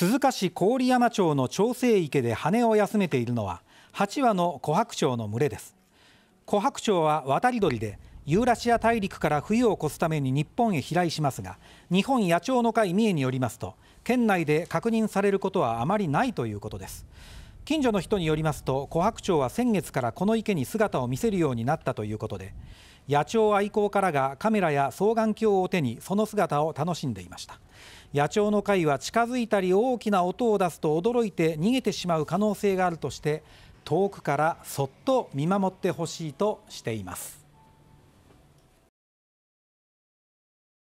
鈴鹿市郡山町の調整池で羽を休めているのは8羽の琥珀鳥の群れです琥珀鳥は渡り鳥でユーラシア大陸から冬を越すために日本へ飛来しますが日本野鳥の会三重によりますと県内で確認されることはあまりないということです近所の人によりますと琥珀鳥は先月からこの池に姿を見せるようになったということで野鳥愛好家らがカメラや双眼鏡を手にその姿を楽しんでいました野鳥の会は近づいたり大きな音を出すと驚いて逃げてしまう可能性があるとして遠くからそっと見守ってほしいとしています。